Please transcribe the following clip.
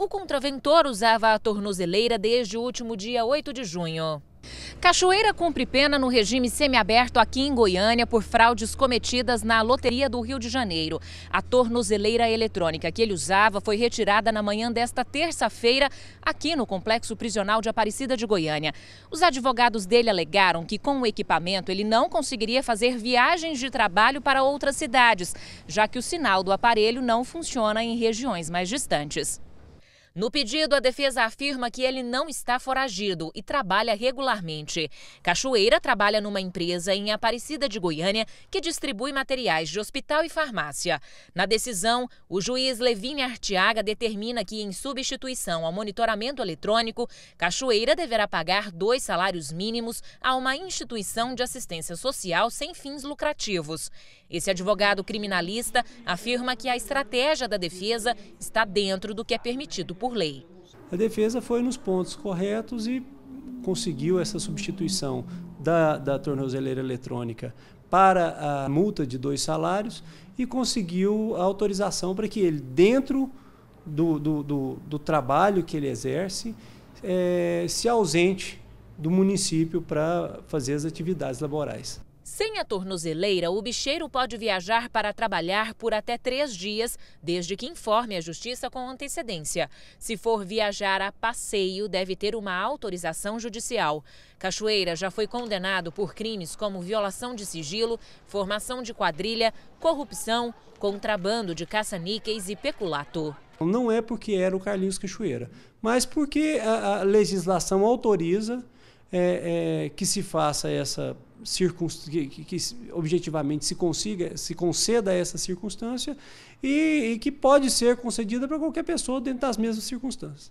O contraventor usava a tornozeleira desde o último dia 8 de junho. Cachoeira cumpre pena no regime semiaberto aqui em Goiânia por fraudes cometidas na loteria do Rio de Janeiro. A tornozeleira eletrônica que ele usava foi retirada na manhã desta terça-feira aqui no Complexo Prisional de Aparecida de Goiânia. Os advogados dele alegaram que com o equipamento ele não conseguiria fazer viagens de trabalho para outras cidades, já que o sinal do aparelho não funciona em regiões mais distantes. No pedido, a defesa afirma que ele não está foragido e trabalha regularmente. Cachoeira trabalha numa empresa em Aparecida de Goiânia que distribui materiais de hospital e farmácia. Na decisão, o juiz Levine Artiaga determina que, em substituição ao monitoramento eletrônico, Cachoeira deverá pagar dois salários mínimos a uma instituição de assistência social sem fins lucrativos. Esse advogado criminalista afirma que a estratégia da defesa está dentro do que é permitido por por lei. A defesa foi nos pontos corretos e conseguiu essa substituição da, da tornozeleira eletrônica para a multa de dois salários e conseguiu a autorização para que ele, dentro do, do, do, do trabalho que ele exerce, é, se ausente do município para fazer as atividades laborais. Sem a tornozeleira, o bicheiro pode viajar para trabalhar por até três dias, desde que informe a justiça com antecedência. Se for viajar a passeio, deve ter uma autorização judicial. Cachoeira já foi condenado por crimes como violação de sigilo, formação de quadrilha, corrupção, contrabando de caça-níqueis e peculato. Não é porque era o Carlinhos Cachoeira, mas porque a legislação autoriza é, é, que se faça essa circunstância, que, que, objetivamente se consiga, se conceda essa circunstância e, e que pode ser concedida para qualquer pessoa dentro das mesmas circunstâncias.